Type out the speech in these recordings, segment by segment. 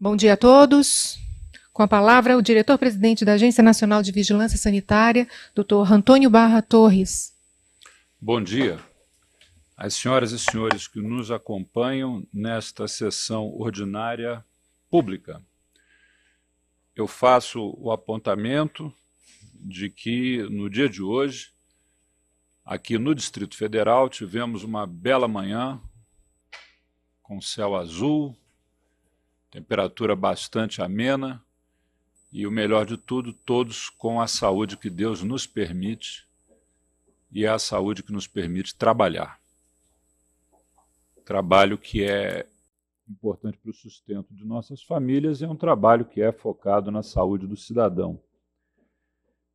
Bom dia a todos. Com a palavra, o diretor-presidente da Agência Nacional de Vigilância Sanitária, Dr. Antônio Barra Torres. Bom dia às senhoras e senhores que nos acompanham nesta sessão ordinária pública. Eu faço o apontamento de que, no dia de hoje, aqui no Distrito Federal, tivemos uma bela manhã com céu azul, temperatura bastante amena e o melhor de tudo, todos com a saúde que Deus nos permite e é a saúde que nos permite trabalhar. Trabalho que é importante para o sustento de nossas famílias e é um trabalho que é focado na saúde do cidadão.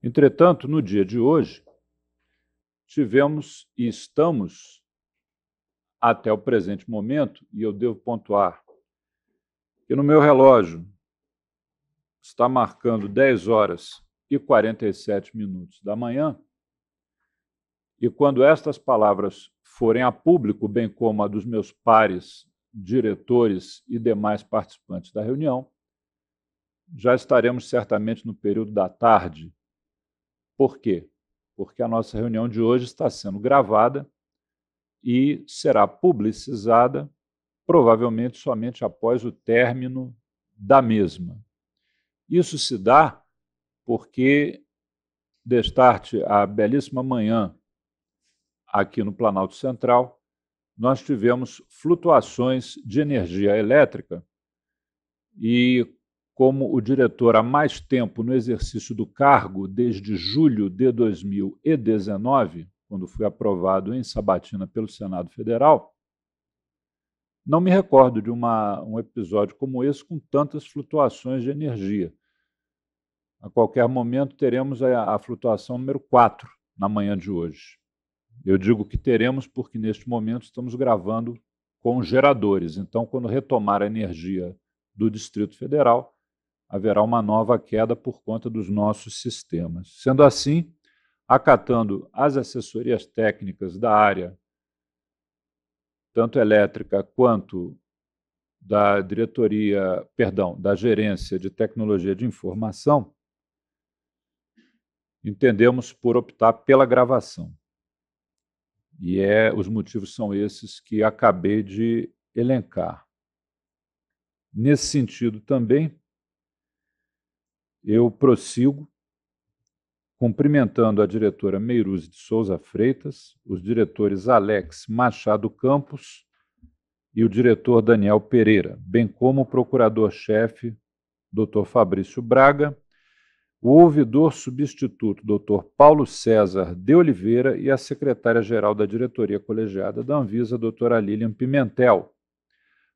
Entretanto, no dia de hoje, tivemos e estamos, até o presente momento, e eu devo pontuar no meu relógio está marcando 10 horas e 47 minutos da manhã, e quando estas palavras forem a público, bem como a dos meus pares, diretores e demais participantes da reunião, já estaremos certamente no período da tarde. Por quê? Porque a nossa reunião de hoje está sendo gravada e será publicizada provavelmente somente após o término da mesma. Isso se dá porque Destarte, a belíssima manhã aqui no Planalto Central, nós tivemos flutuações de energia elétrica e, como o diretor há mais tempo no exercício do cargo, desde julho de 2019, quando foi aprovado em Sabatina pelo Senado Federal, não me recordo de uma, um episódio como esse com tantas flutuações de energia. A qualquer momento teremos a, a flutuação número 4 na manhã de hoje. Eu digo que teremos porque neste momento estamos gravando com geradores. Então, quando retomar a energia do Distrito Federal, haverá uma nova queda por conta dos nossos sistemas. Sendo assim, acatando as assessorias técnicas da área tanto elétrica quanto da diretoria, perdão, da gerência de tecnologia de informação, entendemos por optar pela gravação. E é, os motivos são esses que acabei de elencar. Nesse sentido também, eu prossigo cumprimentando a diretora Meiruze de Souza Freitas, os diretores Alex Machado Campos e o diretor Daniel Pereira, bem como o procurador-chefe, Dr. Fabrício Braga, o ouvidor substituto, Dr. Paulo César de Oliveira, e a secretária-geral da diretoria colegiada da Anvisa, doutora Lilian Pimentel.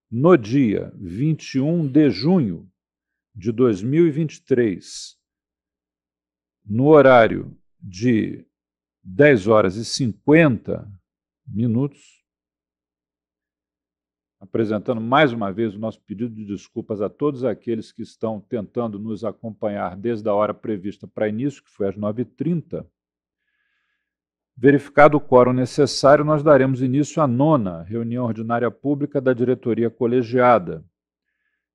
No dia 21 de junho de 2023, no horário de 10 horas e 50 minutos, apresentando mais uma vez o nosso pedido de desculpas a todos aqueles que estão tentando nos acompanhar desde a hora prevista para início, que foi às 9h30. Verificado o quórum necessário, nós daremos início à nona reunião ordinária pública da diretoria colegiada,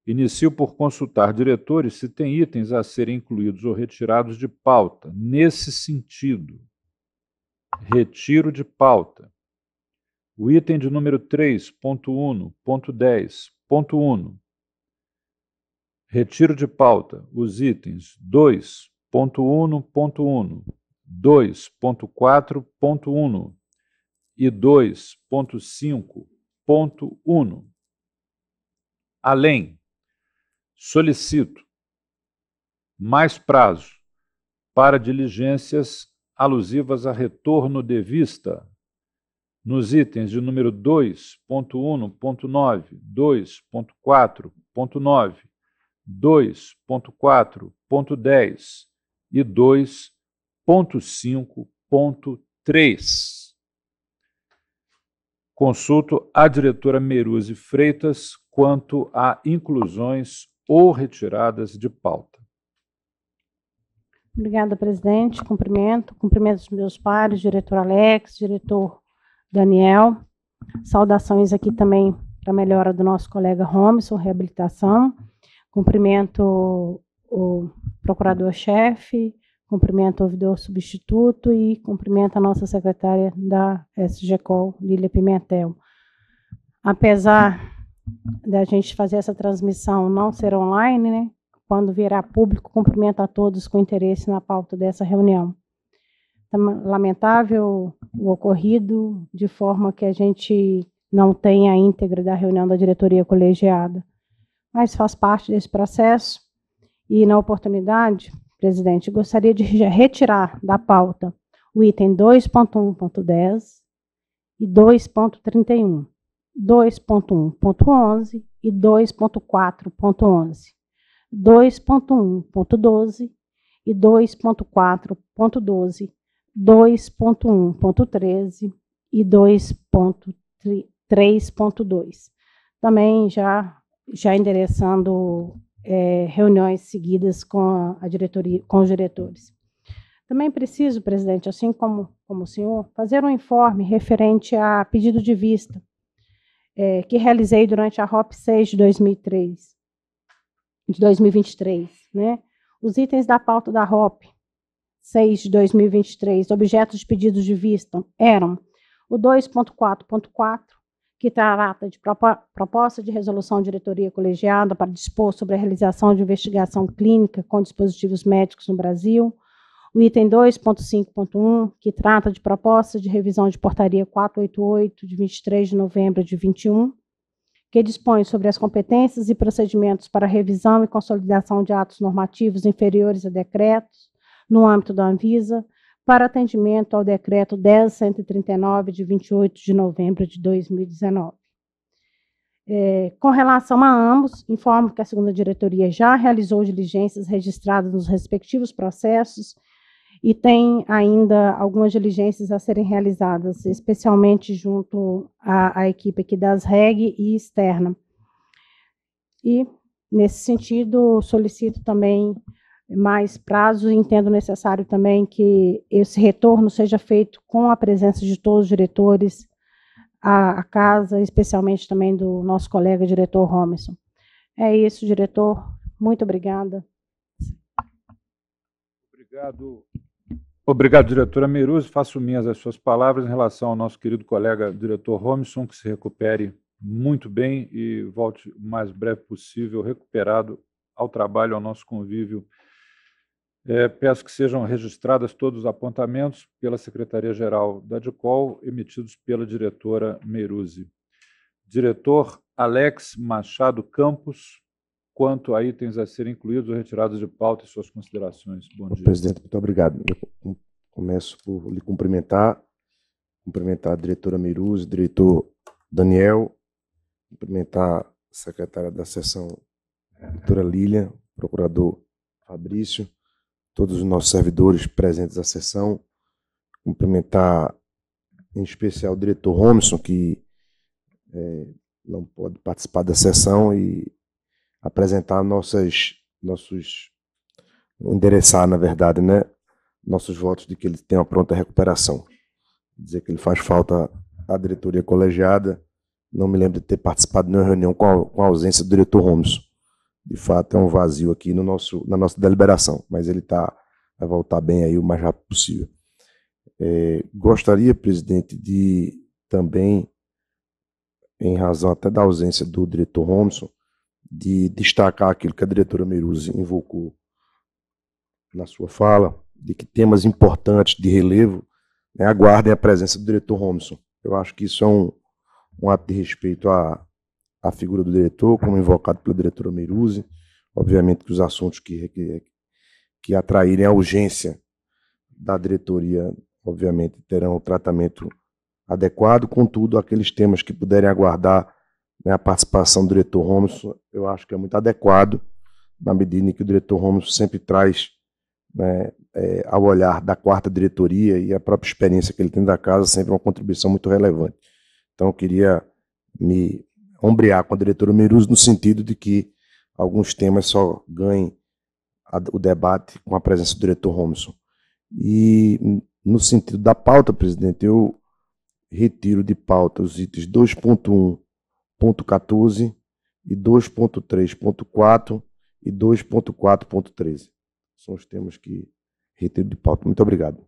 Inicio por consultar diretores se tem itens a serem incluídos ou retirados de pauta. Nesse sentido, retiro de pauta. O item de número 3.1.10.1. Retiro de pauta os itens 2.1.1, 2.4.1 e 2.5.1. Além solicito mais prazo para diligências alusivas a retorno de vista nos itens de número 2.1.9, 2.4.9, 2.4.10 e 2.5.3. Consulto a diretora Meruze Freitas quanto a inclusões ou retiradas de pauta. Obrigada, presidente. Cumprimento. Cumprimento os meus pares, diretor Alex, diretor Daniel. Saudações aqui também para a melhora do nosso colega Romerson, reabilitação. Cumprimento o procurador-chefe, cumprimento o ouvidor substituto e cumprimento a nossa secretária da SGCOL, Lília Pimentel. Apesar da gente fazer essa transmissão não ser online, né? Quando virar público, cumprimento a todos com interesse na pauta dessa reunião. Tá lamentável o ocorrido, de forma que a gente não tenha a íntegra da reunião da diretoria colegiada, mas faz parte desse processo. E, na oportunidade, presidente, gostaria de retirar da pauta o item 2.1.10 e 2.31 2.1.11 e 2.4.11, 2.1.12 e 2.4.12, 2.1.13 e 2.3.2. Também já, já endereçando é, reuniões seguidas com a diretoria, com os diretores. Também preciso, presidente, assim como, como o senhor, fazer um informe referente a pedido de vista é, que realizei durante a ROP 6 de 2003, de 2023. Né? Os itens da pauta da ROP 6 de 2023, objetos de pedidos de vista, eram o 2.4.4, que trata de proposta de resolução de diretoria colegiada para dispor sobre a realização de investigação clínica com dispositivos médicos no Brasil, o item 2.5.1, que trata de proposta de revisão de portaria 488, de 23 de novembro de 21, que dispõe sobre as competências e procedimentos para revisão e consolidação de atos normativos inferiores a decretos no âmbito da Anvisa, para atendimento ao decreto 10139 de 28 de novembro de 2019. É, com relação a ambos, informo que a segunda diretoria já realizou diligências registradas nos respectivos processos e tem ainda algumas diligências a serem realizadas, especialmente junto à, à equipe aqui das REG e externa. E, nesse sentido, solicito também mais prazos e entendo necessário também que esse retorno seja feito com a presença de todos os diretores à, à casa, especialmente também do nosso colega diretor Romerson. É isso, diretor. Muito obrigada. Obrigado, Obrigado, diretora Meiruz. Faço minhas as suas palavras em relação ao nosso querido colega diretor Romisson, que se recupere muito bem e volte o mais breve possível, recuperado ao trabalho, ao nosso convívio. É, peço que sejam registrados todos os apontamentos pela Secretaria-Geral da DICOL, emitidos pela diretora Meiruzzi. Diretor Alex Machado Campos, quanto a itens a serem incluídos ou retirados de pauta e suas considerações. Bom dia. Presidente, muito obrigado. Eu começo por lhe cumprimentar, cumprimentar a diretora Miruz, diretor Daniel, cumprimentar a secretária da sessão, a doutora Lilian, procurador Fabrício, todos os nossos servidores presentes à sessão, cumprimentar em especial o diretor Romerson, que é, não pode participar da sessão e apresentar nossas nossos endereçar, na verdade, né, nossos votos de que ele tem uma pronta recuperação. Dizer que ele faz falta à diretoria colegiada. Não me lembro de ter participado de uma reunião com a, com a ausência do diretor Holmes. De fato, é um vazio aqui no nosso, na nossa deliberação, mas ele está vai voltar bem aí o mais rápido possível. É, gostaria, presidente, de também, em razão até da ausência do diretor Holmeson, de destacar aquilo que a diretora Meiruzzi invocou na sua fala, de que temas importantes de relevo né, aguardem a presença do diretor Romson. Eu acho que isso é um, um ato de respeito à, à figura do diretor, como invocado pela diretora Meiruzzi. Obviamente que os assuntos que, que, que atraírem a urgência da diretoria, obviamente, terão o tratamento adequado, contudo, aqueles temas que puderem aguardar né, a participação do diretor Romerson, eu acho que é muito adequado, na medida em que o diretor Romerson sempre traz né, é, ao olhar da quarta diretoria e a própria experiência que ele tem da casa, sempre uma contribuição muito relevante. Então, eu queria me ombrear com a diretora Meiruz no sentido de que alguns temas só ganhem a, o debate com a presença do diretor Romerson. E no sentido da pauta, presidente, eu retiro de pauta os itens 2.1 2.14 e 2.3.4 e 2.4.13. São os temas que retiro de pauta. Muito obrigado.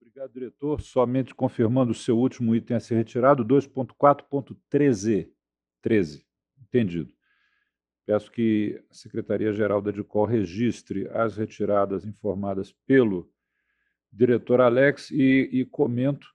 Obrigado, diretor. Somente confirmando o seu último item a ser retirado, 2.4.13. 13. Entendido. Peço que a Secretaria-Geral da DICOL registre as retiradas informadas pelo diretor Alex e, e comento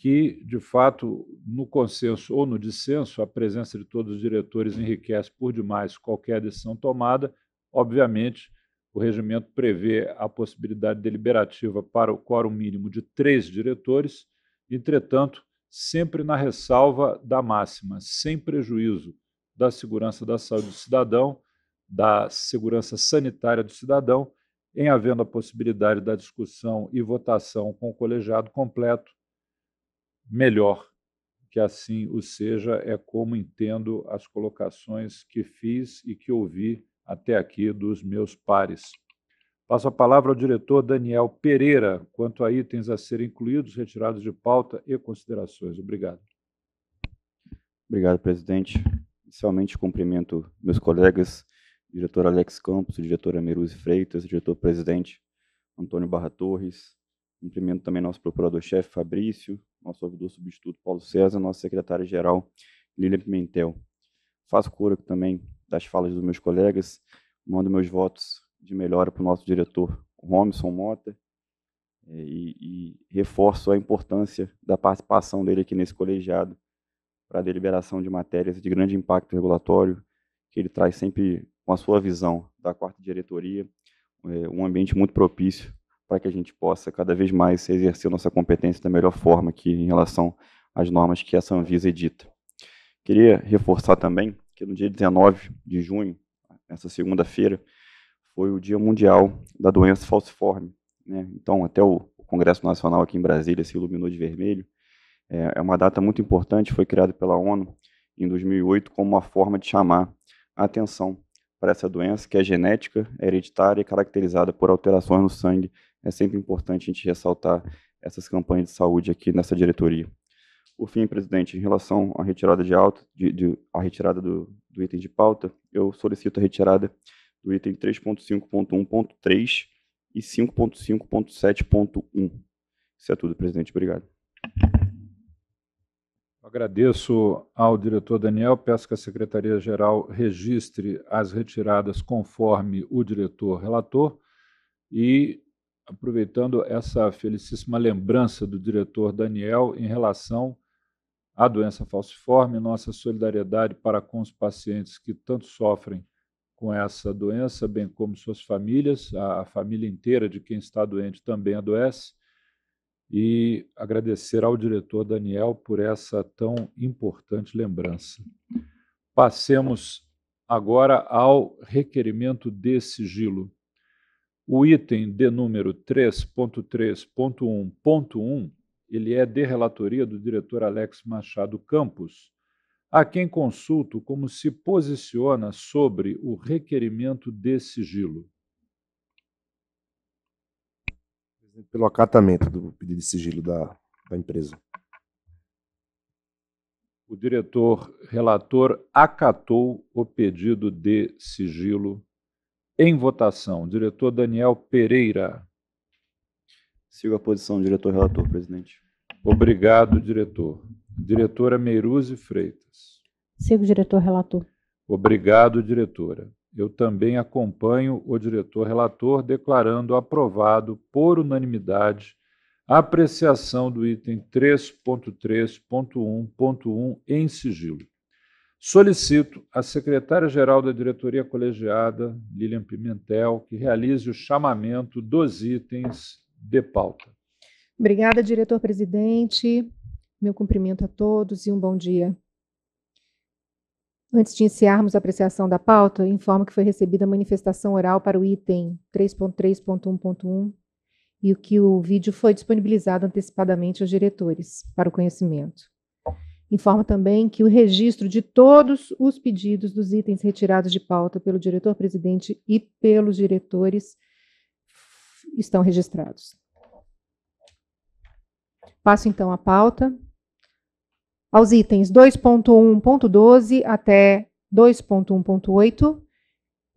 que, de fato, no consenso ou no dissenso, a presença de todos os diretores enriquece por demais qualquer decisão tomada. Obviamente, o regimento prevê a possibilidade deliberativa para o quórum mínimo de três diretores, entretanto, sempre na ressalva da máxima, sem prejuízo da segurança da saúde do cidadão, da segurança sanitária do cidadão, em havendo a possibilidade da discussão e votação com o colegiado completo, melhor. Que assim o seja, é como entendo as colocações que fiz e que ouvi até aqui dos meus pares. Passo a palavra ao diretor Daniel Pereira quanto a itens a serem incluídos, retirados de pauta e considerações. Obrigado. Obrigado, presidente. Inicialmente, cumprimento meus colegas, diretor Alex Campos, diretor Meruzzi Freitas, diretor-presidente Antônio Barra Torres. Cumprimento também nosso procurador-chefe, Fabrício, nosso ouvidor substituto Paulo César, nossa secretária-geral Lília Pimentel. Faço cura também das falas dos meus colegas, mando meus votos de melhora para o nosso diretor Romson Mota é, e, e reforço a importância da participação dele aqui nesse colegiado para a deliberação de matérias de grande impacto regulatório, que ele traz sempre com a sua visão da quarta diretoria, é, um ambiente muito propício para que a gente possa cada vez mais exercer nossa competência da melhor forma aqui em relação às normas que essa Anvisa edita. Queria reforçar também que no dia 19 de junho, essa segunda-feira, foi o Dia Mundial da Doença Falciforme. Né? Então, até o Congresso Nacional aqui em Brasília se iluminou de vermelho. É, é uma data muito importante, foi criada pela ONU em 2008 como uma forma de chamar a atenção para essa doença que é genética, hereditária e caracterizada por alterações no sangue é sempre importante a gente ressaltar essas campanhas de saúde aqui nessa diretoria. Por fim, presidente, em relação à retirada de alta, de, de à retirada do, do item de pauta, eu solicito a retirada do item 3.5.1.3 e 5.5.7.1. Isso é tudo, presidente. Obrigado. Agradeço ao diretor Daniel. Peço que a Secretaria-Geral registre as retiradas conforme o diretor relator e aproveitando essa felicíssima lembrança do diretor Daniel em relação à doença falciforme, nossa solidariedade para com os pacientes que tanto sofrem com essa doença, bem como suas famílias, a, a família inteira de quem está doente também adoece. E agradecer ao diretor Daniel por essa tão importante lembrança. Passemos agora ao requerimento de sigilo. O item de número 3.3.1.1, ele é de relatoria do diretor Alex Machado Campos, a quem consulto como se posiciona sobre o requerimento de sigilo. Pelo acatamento do pedido de sigilo da, da empresa. O diretor relator acatou o pedido de sigilo em votação, diretor Daniel Pereira. Sigo a posição, diretor-relator, presidente. Obrigado, diretor. Diretora Meiruzzi Freitas. Sigo, diretor-relator. Obrigado, diretora. Eu também acompanho o diretor-relator declarando aprovado por unanimidade a apreciação do item 3.3.1.1 em sigilo. Solicito à secretária-geral da diretoria colegiada, Lilian Pimentel, que realize o chamamento dos itens de pauta. Obrigada, diretor-presidente. Meu cumprimento a todos e um bom dia. Antes de iniciarmos a apreciação da pauta, informo que foi recebida a manifestação oral para o item 3.3.1.1 e que o vídeo foi disponibilizado antecipadamente aos diretores para o conhecimento. Informa também que o registro de todos os pedidos dos itens retirados de pauta pelo diretor-presidente e pelos diretores estão registrados. Passo então a pauta aos itens 2.1.12 até 2.1.8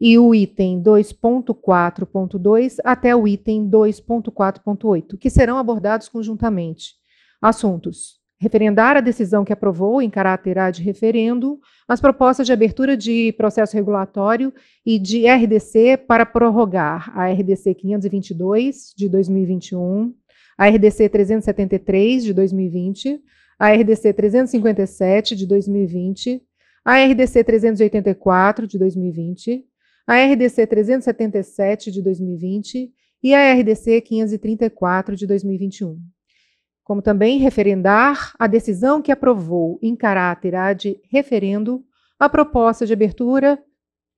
e o item 2.4.2 até o item 2.4.8, que serão abordados conjuntamente. Assuntos: referendar a decisão que aprovou em caráter de referendo as propostas de abertura de processo regulatório e de RDC para prorrogar a RDC 522 de 2021, a RDC 373 de 2020, a RDC 357 de 2020, a RDC 384 de 2020, a RDC 377 de 2020 e a RDC 534 de 2021 como também referendar a decisão que aprovou, em caráter de referendo, a proposta de abertura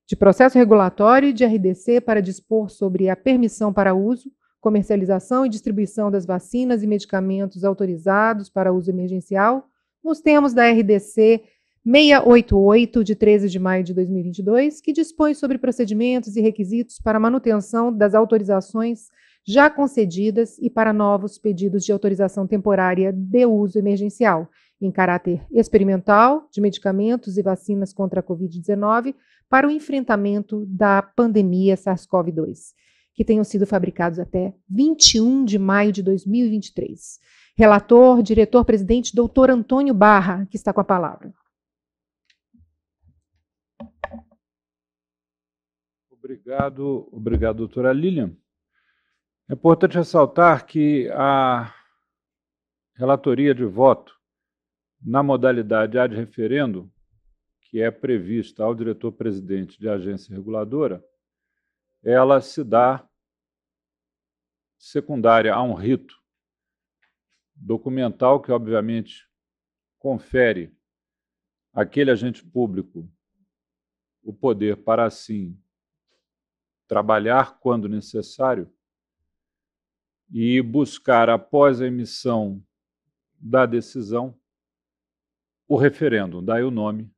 de processo regulatório de RDC para dispor sobre a permissão para uso, comercialização e distribuição das vacinas e medicamentos autorizados para uso emergencial, nos termos da RDC 688, de 13 de maio de 2022, que dispõe sobre procedimentos e requisitos para manutenção das autorizações já concedidas e para novos pedidos de autorização temporária de uso emergencial, em caráter experimental, de medicamentos e vacinas contra a Covid-19 para o enfrentamento da pandemia SARS-CoV-2, que tenham sido fabricados até 21 de maio de 2023. Relator, diretor-presidente, doutor Antônio Barra, que está com a palavra. Obrigado, obrigado, doutora Lilian. É importante ressaltar que a relatoria de voto na modalidade ad referendo, que é prevista ao diretor-presidente de agência reguladora, ela se dá secundária a um rito documental que, obviamente, confere àquele agente público o poder para, assim, trabalhar quando necessário e buscar, após a emissão da decisão, o referendo. Daí o nome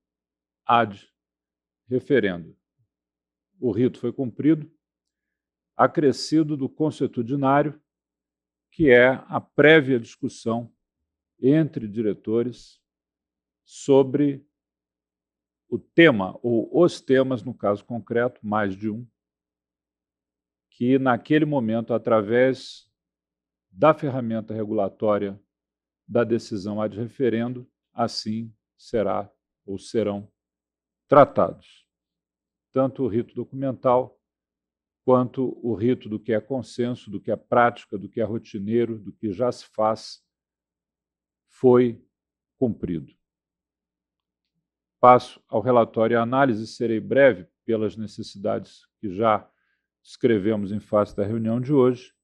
ad referendo. O rito foi cumprido, acrescido do consuetudinário, que é a prévia discussão entre diretores sobre o tema ou os temas, no caso concreto, mais de um, que naquele momento, através da ferramenta regulatória da decisão ad referendo, assim será ou serão tratados. Tanto o rito documental quanto o rito do que é consenso, do que é prática, do que é rotineiro, do que já se faz, foi cumprido. Passo ao relatório e análise, serei breve pelas necessidades que já escrevemos em face da reunião de hoje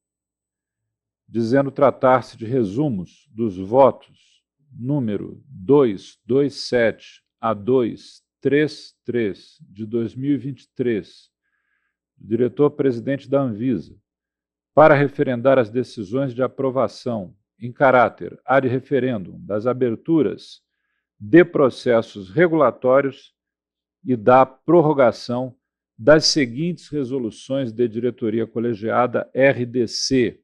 dizendo tratar-se de resumos dos votos número 227 a 233 de 2023 do diretor-presidente da Anvisa para referendar as decisões de aprovação em caráter ad referendum das aberturas de processos regulatórios e da prorrogação das seguintes resoluções de diretoria colegiada RDC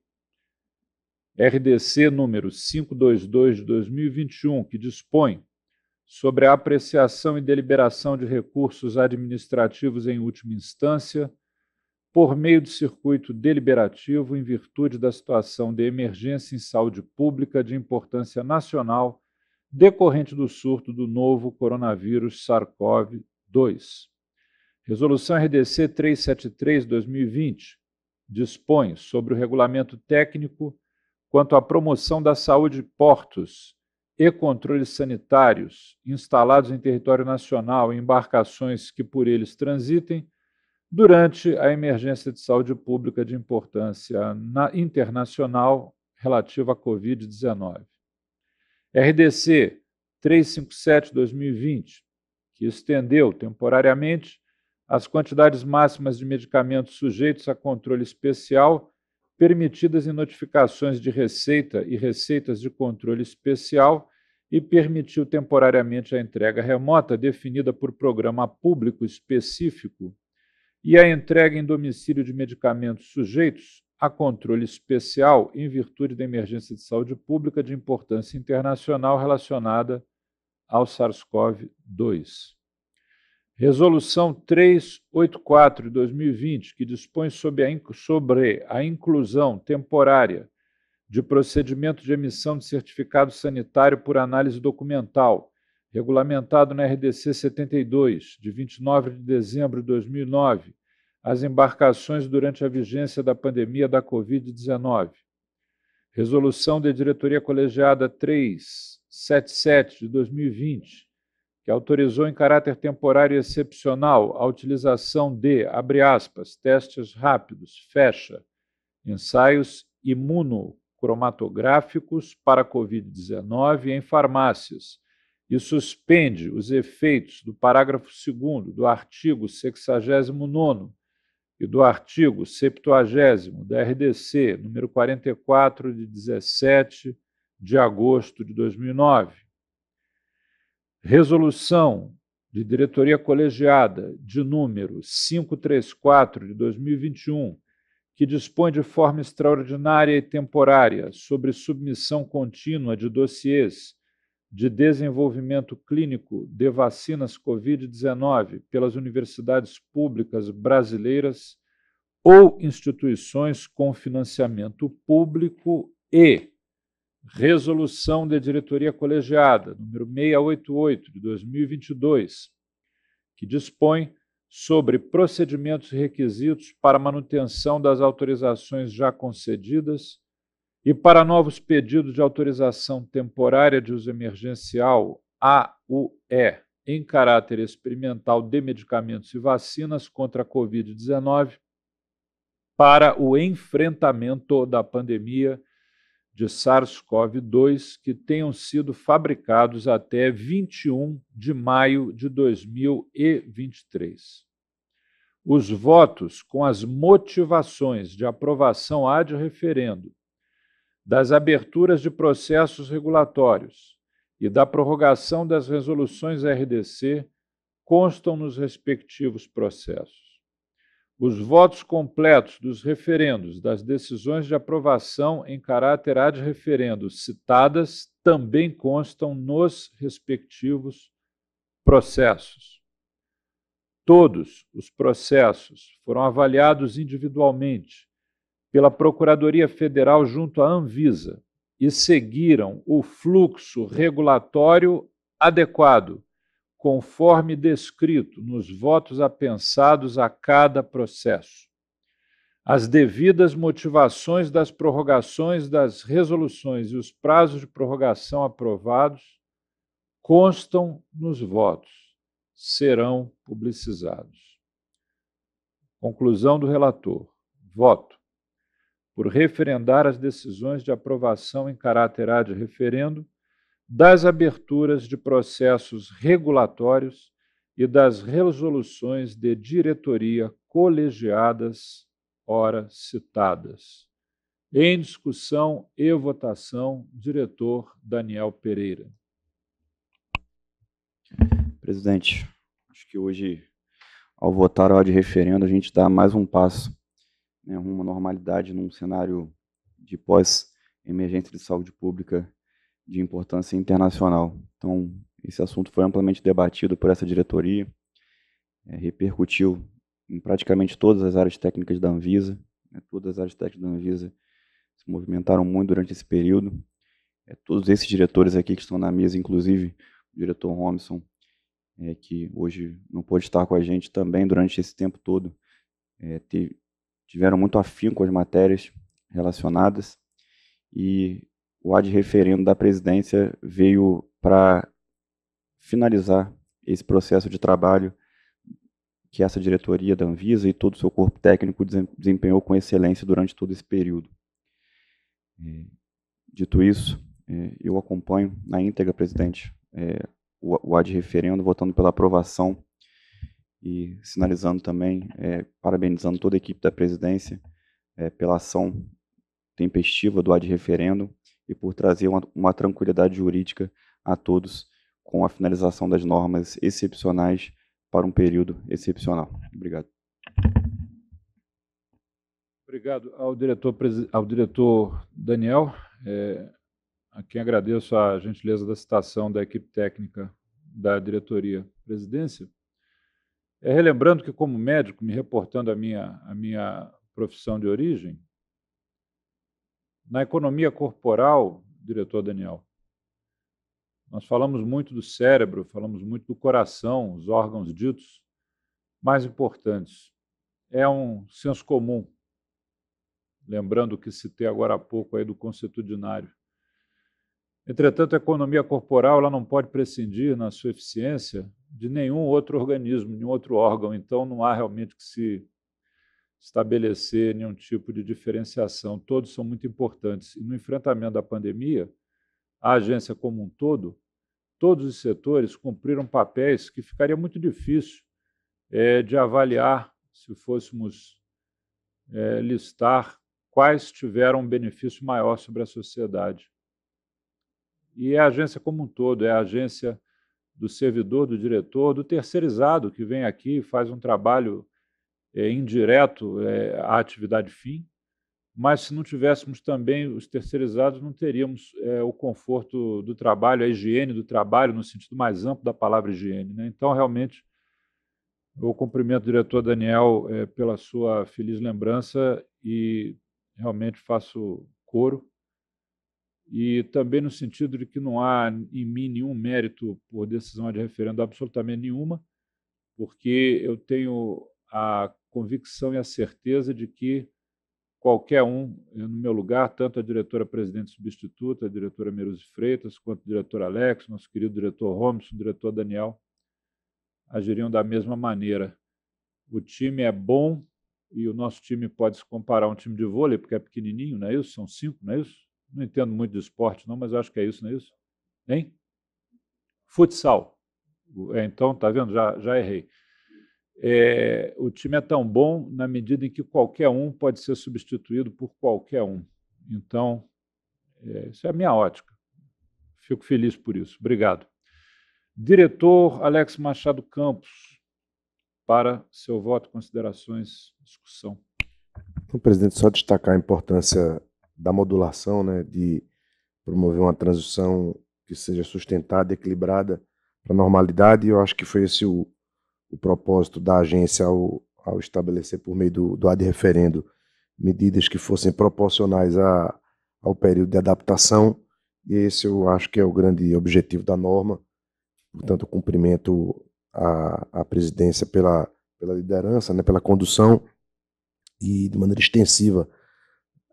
RDC número 522 de 2021, que dispõe sobre a apreciação e deliberação de recursos administrativos em última instância, por meio do circuito deliberativo, em virtude da situação de emergência em saúde pública de importância nacional decorrente do surto do novo coronavírus SARS-CoV-2. Resolução RDC 373-2020 dispõe sobre o regulamento técnico quanto à promoção da saúde portos e controles sanitários instalados em território nacional em embarcações que por eles transitem durante a emergência de saúde pública de importância internacional relativa à Covid-19. RDC 357-2020, que estendeu temporariamente as quantidades máximas de medicamentos sujeitos a controle especial permitidas em notificações de receita e receitas de controle especial e permitiu temporariamente a entrega remota definida por programa público específico e a entrega em domicílio de medicamentos sujeitos a controle especial em virtude da emergência de saúde pública de importância internacional relacionada ao SARS-CoV-2. Resolução 384 de 2020, que dispõe sobre a, sobre a inclusão temporária de procedimento de emissão de certificado sanitário por análise documental, regulamentado na RDC 72, de 29 de dezembro de 2009, às embarcações durante a vigência da pandemia da Covid-19. Resolução da Diretoria Colegiada 377 de 2020, que autorizou em caráter temporário e excepcional a utilização de, abre aspas, testes rápidos, fecha, ensaios imunocromatográficos para Covid-19 em farmácias e suspende os efeitos do parágrafo 2 do artigo 69 e do artigo 70 da RDC, número 44, de 17 de agosto de 2009, Resolução de diretoria colegiada de número 534 de 2021, que dispõe de forma extraordinária e temporária sobre submissão contínua de dossiês de desenvolvimento clínico de vacinas COVID-19 pelas universidades públicas brasileiras ou instituições com financiamento público e Resolução da Diretoria Colegiada, número 688, de 2022, que dispõe sobre procedimentos e requisitos para manutenção das autorizações já concedidas e para novos pedidos de autorização temporária de uso emergencial, AUE, em caráter experimental de medicamentos e vacinas contra a Covid-19 para o enfrentamento da pandemia de SARS-CoV-2 que tenham sido fabricados até 21 de maio de 2023. Os votos com as motivações de aprovação ad referendo das aberturas de processos regulatórios e da prorrogação das resoluções RDC constam nos respectivos processos os votos completos dos referendos das decisões de aprovação em caráter ad referendo citadas também constam nos respectivos processos. Todos os processos foram avaliados individualmente pela Procuradoria Federal junto à Anvisa e seguiram o fluxo regulatório adequado conforme descrito nos votos apensados a cada processo, as devidas motivações das prorrogações das resoluções e os prazos de prorrogação aprovados constam nos votos, serão publicizados. Conclusão do relator. Voto. Por referendar as decisões de aprovação em caráter ad referendo, das aberturas de processos regulatórios e das resoluções de diretoria colegiadas ora citadas. Em discussão e votação, diretor Daniel Pereira. Presidente, acho que hoje, ao votar a hora de referendo, a gente dá mais um passo né, rumo à normalidade num cenário de pós-emergência de saúde pública de importância internacional. Então, esse assunto foi amplamente debatido por essa diretoria, é, repercutiu em praticamente todas as áreas técnicas da Anvisa. Né, todas as áreas técnicas da Anvisa se movimentaram muito durante esse período. É, todos esses diretores aqui que estão na mesa, inclusive o diretor Robson, é, que hoje não pôde estar com a gente também durante esse tempo todo, é, tiveram muito afinco as matérias relacionadas e o ad referendo da presidência veio para finalizar esse processo de trabalho que essa diretoria da Anvisa e todo o seu corpo técnico desempenhou com excelência durante todo esse período. Dito isso, é, eu acompanho na íntegra, presidente, é, o ad referendo, votando pela aprovação e sinalizando também, é, parabenizando toda a equipe da presidência pela ação tempestiva do ad referendo e por trazer uma, uma tranquilidade jurídica a todos com a finalização das normas excepcionais para um período excepcional. Obrigado. Obrigado ao diretor, ao diretor Daniel. É, a quem agradeço a gentileza da citação da equipe técnica da diretoria presidência. É, relembrando que, como médico, me reportando a minha, a minha profissão de origem, na economia corporal, diretor Daniel, nós falamos muito do cérebro, falamos muito do coração, os órgãos ditos mais importantes. É um senso comum, lembrando o que citei agora há pouco aí do constitucionário. Entretanto, a economia corporal ela não pode prescindir na sua eficiência de nenhum outro organismo, nenhum outro órgão, então não há realmente que se estabelecer nenhum tipo de diferenciação. Todos são muito importantes. E no enfrentamento da pandemia, a agência como um todo, todos os setores cumpriram papéis que ficaria muito difícil é, de avaliar se fôssemos é, listar quais tiveram um benefício maior sobre a sociedade. E é a agência como um todo, é a agência do servidor, do diretor, do terceirizado que vem aqui e faz um trabalho é, indireto é, à atividade fim, mas se não tivéssemos também os terceirizados, não teríamos é, o conforto do trabalho, a higiene do trabalho, no sentido mais amplo da palavra higiene. Né? Então, realmente, eu cumprimento o diretor Daniel é, pela sua feliz lembrança e realmente faço coro. E também no sentido de que não há em mim nenhum mérito por decisão de referendo, absolutamente nenhuma, porque eu tenho a convicção e a certeza de que qualquer um, eh, no meu lugar, tanto a diretora-presidente substituta, a diretora Meruzi Freitas, quanto o diretor Alex, nosso querido diretor Holmes, o diretor Daniel, agiriam da mesma maneira. O time é bom e o nosso time pode se comparar a um time de vôlei, porque é pequenininho, não é isso? São cinco, não é isso? Não entendo muito de esporte, não, mas acho que é isso, não é isso? Hein? Futsal. É, então, tá vendo? Já, já errei. É, o time é tão bom na medida em que qualquer um pode ser substituído por qualquer um. Então, é, isso é a minha ótica. Fico feliz por isso. Obrigado. Diretor Alex Machado Campos, para seu voto, considerações, discussão. Então, presidente, só destacar a importância da modulação, né, de promover uma transição que seja sustentada, equilibrada para a normalidade, e eu acho que foi esse o, o propósito da agência ao, ao estabelecer por meio do, do ad referendo medidas que fossem proporcionais a, ao período de adaptação, e esse eu acho que é o grande objetivo da norma. Portanto, cumprimento a, a presidência pela, pela liderança, né, pela condução e de maneira extensiva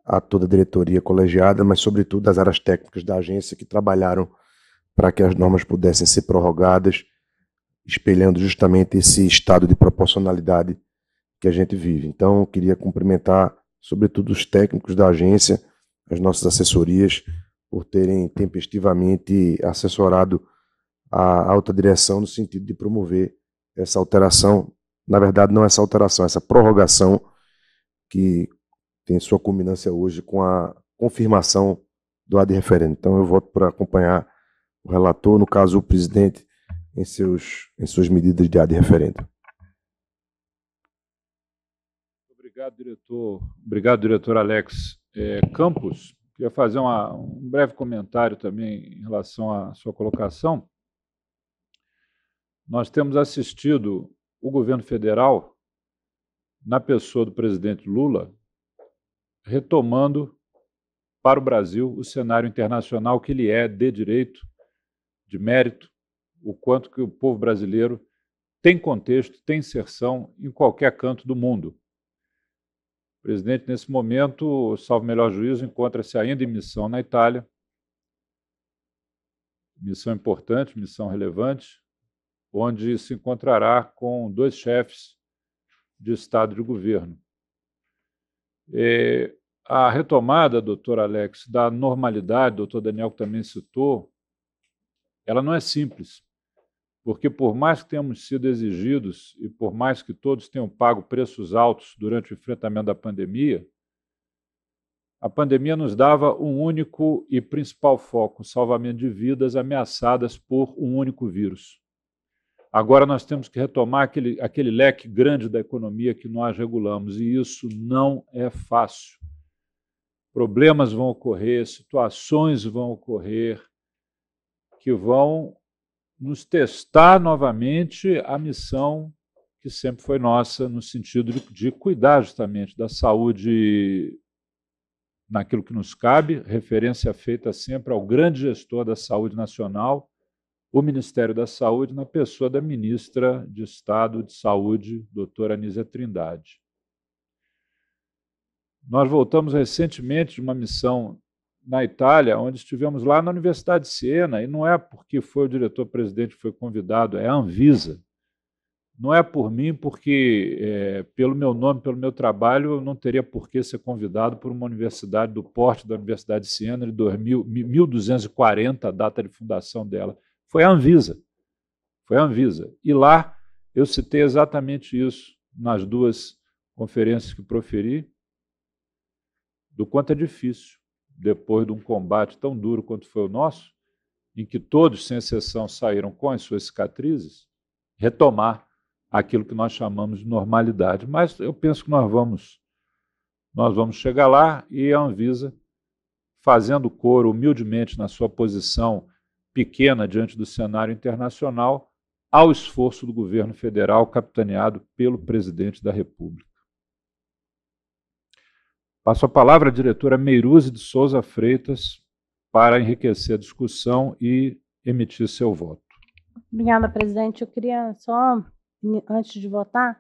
a toda a diretoria colegiada, mas sobretudo das áreas técnicas da agência que trabalharam para que as normas pudessem ser prorrogadas espelhando justamente esse estado de proporcionalidade que a gente vive. Então, queria cumprimentar, sobretudo, os técnicos da agência, as nossas assessorias, por terem tempestivamente assessorado a alta direção no sentido de promover essa alteração. Na verdade, não essa alteração, essa prorrogação que tem sua culminância hoje com a confirmação do AD referendo. Então, eu voto para acompanhar o relator, no caso, o presidente em, seus, em suas medidas de ad referendo. Obrigado, diretor. Obrigado, diretor Alex é, Campos. Queria fazer uma, um breve comentário também em relação à sua colocação. Nós temos assistido o governo federal, na pessoa do presidente Lula, retomando para o Brasil o cenário internacional que ele é de direito, de mérito, o quanto que o povo brasileiro tem contexto, tem inserção em qualquer canto do mundo. O presidente, nesse momento, salvo melhor juízo, encontra-se ainda em missão na Itália. Missão importante, missão relevante, onde se encontrará com dois chefes de Estado e de governo. E é, a retomada, doutor Alex, da normalidade, doutor Daniel que também citou, ela não é simples porque por mais que tenhamos sido exigidos e por mais que todos tenham pago preços altos durante o enfrentamento da pandemia, a pandemia nos dava um único e principal foco, o salvamento de vidas ameaçadas por um único vírus. Agora nós temos que retomar aquele, aquele leque grande da economia que nós regulamos, e isso não é fácil. Problemas vão ocorrer, situações vão ocorrer que vão nos testar novamente a missão que sempre foi nossa, no sentido de, de cuidar justamente da saúde naquilo que nos cabe, referência feita sempre ao grande gestor da saúde nacional, o Ministério da Saúde, na pessoa da ministra de Estado de Saúde, doutora Anísia Trindade. Nós voltamos recentemente de uma missão na Itália, onde estivemos lá na Universidade de Siena, e não é porque foi o diretor-presidente que foi convidado, é a Anvisa. Não é por mim, porque é, pelo meu nome, pelo meu trabalho, eu não teria por que ser convidado por uma universidade do porte da Universidade de Siena, de 2000, 1240, a data de fundação dela. Foi a Anvisa. Foi a Anvisa. E lá eu citei exatamente isso nas duas conferências que proferi, do quanto é difícil depois de um combate tão duro quanto foi o nosso, em que todos, sem exceção, saíram com as suas cicatrizes, retomar aquilo que nós chamamos de normalidade. Mas eu penso que nós vamos nós vamos chegar lá e a Anvisa, fazendo coro humildemente na sua posição pequena diante do cenário internacional, ao esforço do governo federal capitaneado pelo presidente da República. Passo a palavra à diretora Meiruze de Souza Freitas para enriquecer a discussão e emitir seu voto. Obrigada, presidente. Eu queria só, antes de votar,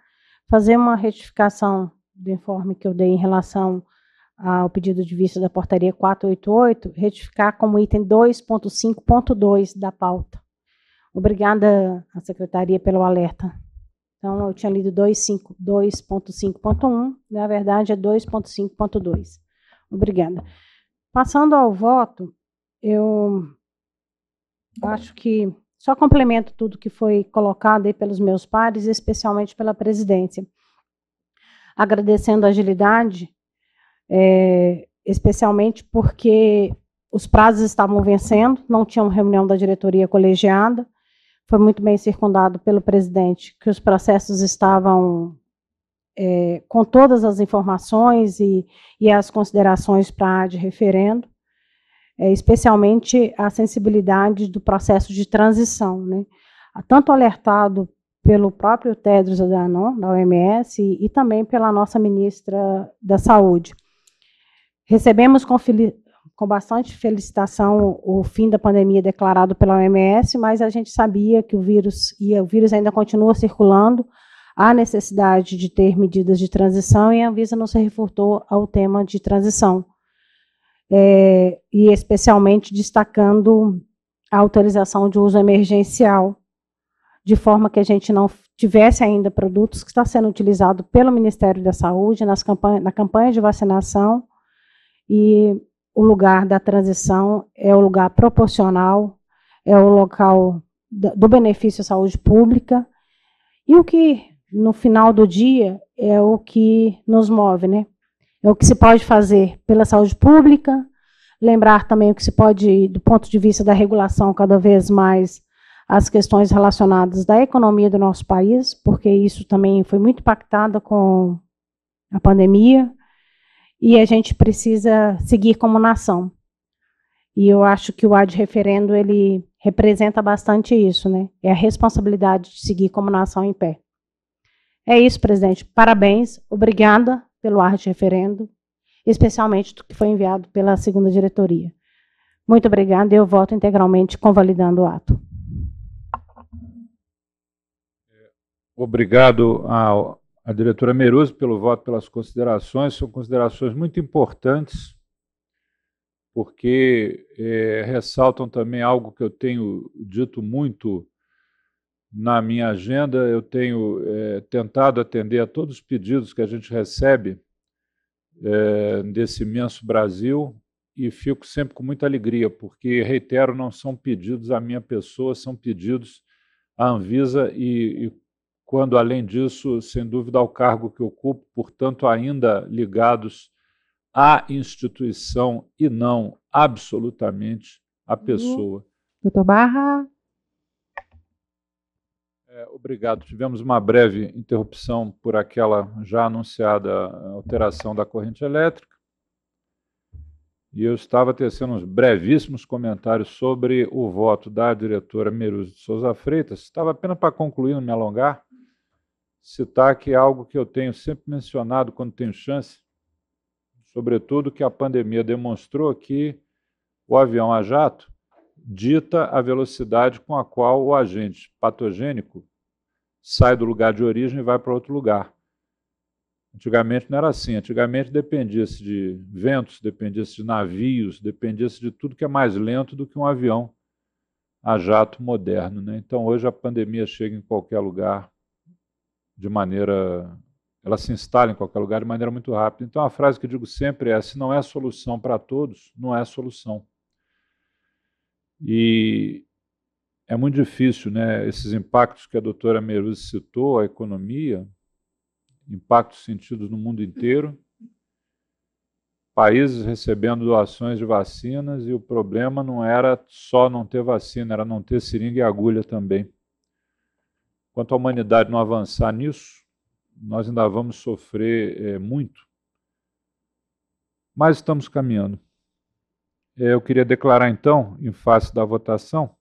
fazer uma retificação do informe que eu dei em relação ao pedido de vista da portaria 488, retificar como item 2.5.2 da pauta. Obrigada à secretaria pelo alerta. Então, eu tinha lido 2.5.1, na verdade é 2.5.2. Obrigada. Passando ao voto, eu acho que só complemento tudo que foi colocado aí pelos meus pares, especialmente pela presidência. Agradecendo a agilidade, é, especialmente porque os prazos estavam vencendo, não tinha uma reunião da diretoria colegiada, foi muito bem circundado pelo presidente, que os processos estavam é, com todas as informações e, e as considerações para de referendo, é, especialmente a sensibilidade do processo de transição, né? tanto alertado pelo próprio Tedros Adhanom, da OMS, e, e também pela nossa ministra da Saúde. Recebemos com com bastante felicitação o fim da pandemia declarado pela OMS, mas a gente sabia que o vírus e o vírus ainda continua circulando. Há necessidade de ter medidas de transição e a Anvisa não se refutou ao tema de transição. É, e especialmente destacando a autorização de uso emergencial, de forma que a gente não tivesse ainda produtos que está sendo utilizado pelo Ministério da Saúde nas campanha, na campanha de vacinação e o lugar da transição é o lugar proporcional, é o local do benefício à saúde pública e o que no final do dia é o que nos move, né? É o que se pode fazer pela saúde pública, lembrar também o que se pode do ponto de vista da regulação cada vez mais as questões relacionadas da economia do nosso país, porque isso também foi muito impactado com a pandemia e a gente precisa seguir como nação. E eu acho que o ad referendo ele representa bastante isso, né? É a responsabilidade de seguir como nação em pé. É isso, presidente. Parabéns, obrigada pelo ar de referendo, especialmente do que foi enviado pela segunda diretoria. Muito obrigada. Eu voto integralmente convalidando o ato. Obrigado ao a diretora Meruso pelo voto, pelas considerações. São considerações muito importantes, porque é, ressaltam também algo que eu tenho dito muito na minha agenda. Eu tenho é, tentado atender a todos os pedidos que a gente recebe é, desse imenso Brasil e fico sempre com muita alegria, porque, reitero, não são pedidos à minha pessoa, são pedidos à Anvisa e, e quando, além disso, sem dúvida, ao cargo que ocupo, portanto, ainda ligados à instituição e não absolutamente à uhum. pessoa. Doutor Barra? É, obrigado. Tivemos uma breve interrupção por aquela já anunciada alteração da corrente elétrica. E eu estava tecendo uns brevíssimos comentários sobre o voto da diretora Meruz de Souza Freitas. Estava apenas para concluir, não me alongar citar que é algo que eu tenho sempre mencionado quando tenho chance, sobretudo que a pandemia demonstrou que o avião a jato dita a velocidade com a qual o agente patogênico sai do lugar de origem e vai para outro lugar. Antigamente não era assim. Antigamente dependia-se de ventos, dependia-se de navios, dependia-se de tudo que é mais lento do que um avião a jato moderno. Né? Então hoje a pandemia chega em qualquer lugar, de maneira. Ela se instala em qualquer lugar de maneira muito rápida. Então, a frase que eu digo sempre é: se não é solução para todos, não é solução. E é muito difícil, né? Esses impactos que a doutora Meruz citou, a economia, impactos sentidos no mundo inteiro, países recebendo doações de vacinas e o problema não era só não ter vacina, era não ter seringa e agulha também. Enquanto a humanidade não avançar nisso, nós ainda vamos sofrer é, muito. Mas estamos caminhando. É, eu queria declarar, então, em face da votação,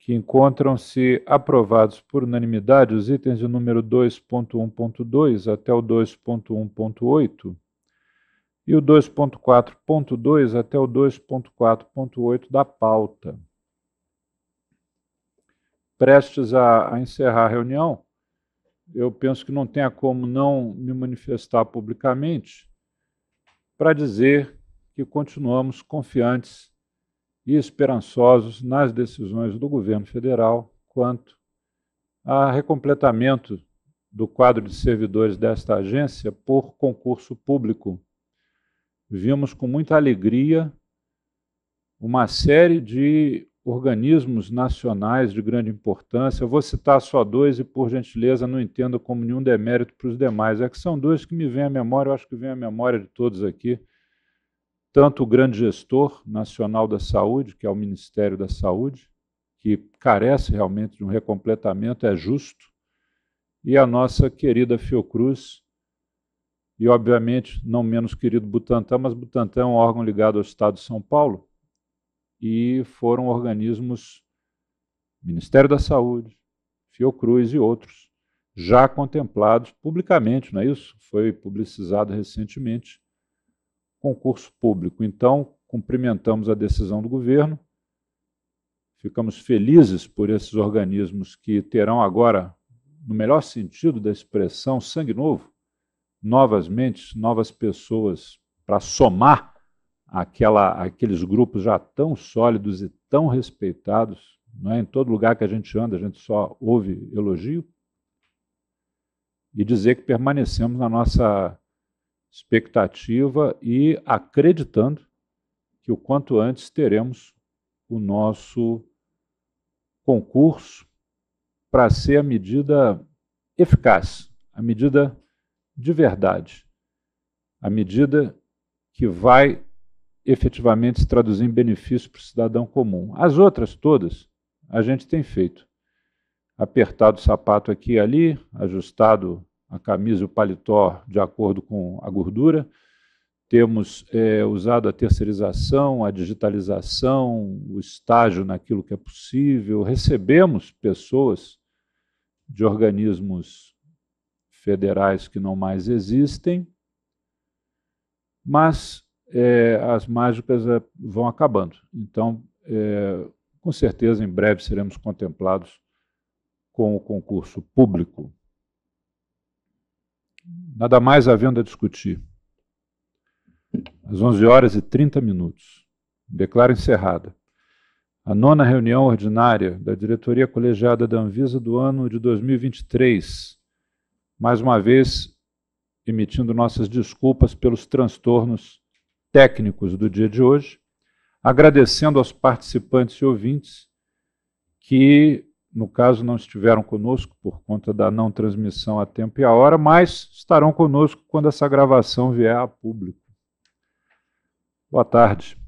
que encontram-se aprovados por unanimidade os itens de número 2.1.2 até o 2.1.8 e o 2.4.2 até o 2.4.8 da pauta prestes a, a encerrar a reunião, eu penso que não tenha como não me manifestar publicamente para dizer que continuamos confiantes e esperançosos nas decisões do governo federal quanto a recompletamento do quadro de servidores desta agência por concurso público. Vimos com muita alegria uma série de organismos nacionais de grande importância. Eu vou citar só dois e, por gentileza, não entendo como nenhum demérito para os demais. É que são dois que me vêm à memória, eu acho que vem à memória de todos aqui. Tanto o grande gestor nacional da saúde, que é o Ministério da Saúde, que carece realmente de um recompletamento, é justo, e a nossa querida Fiocruz, e obviamente não menos querido Butantan, mas Butantan é um órgão ligado ao Estado de São Paulo, e foram organismos Ministério da Saúde, Fiocruz e outros, já contemplados publicamente, não é isso? Foi publicizado recentemente, concurso público. Então, cumprimentamos a decisão do governo, ficamos felizes por esses organismos que terão agora, no melhor sentido da expressão, sangue novo, novas mentes, novas pessoas para somar aquela, aqueles grupos já tão sólidos e tão respeitados, não é? em todo lugar que a gente anda, a gente só ouve elogio, e dizer que permanecemos na nossa expectativa e acreditando que o quanto antes teremos o nosso concurso para ser a medida eficaz, a medida de verdade, a medida que vai efetivamente se traduzir em benefício para o cidadão comum. As outras todas a gente tem feito. Apertado o sapato aqui e ali, ajustado a camisa e o paletó de acordo com a gordura, temos é, usado a terceirização, a digitalização, o estágio naquilo que é possível, recebemos pessoas de organismos federais que não mais existem, mas é, as mágicas é, vão acabando. Então, é, com certeza, em breve seremos contemplados com o concurso público. Nada mais havendo a discutir. Às 11 horas e 30 minutos. Declaro encerrada a nona reunião ordinária da diretoria colegiada da Anvisa do ano de 2023. Mais uma vez, emitindo nossas desculpas pelos transtornos técnicos do dia de hoje, agradecendo aos participantes e ouvintes que, no caso, não estiveram conosco por conta da não transmissão a tempo e a hora, mas estarão conosco quando essa gravação vier a público. Boa tarde.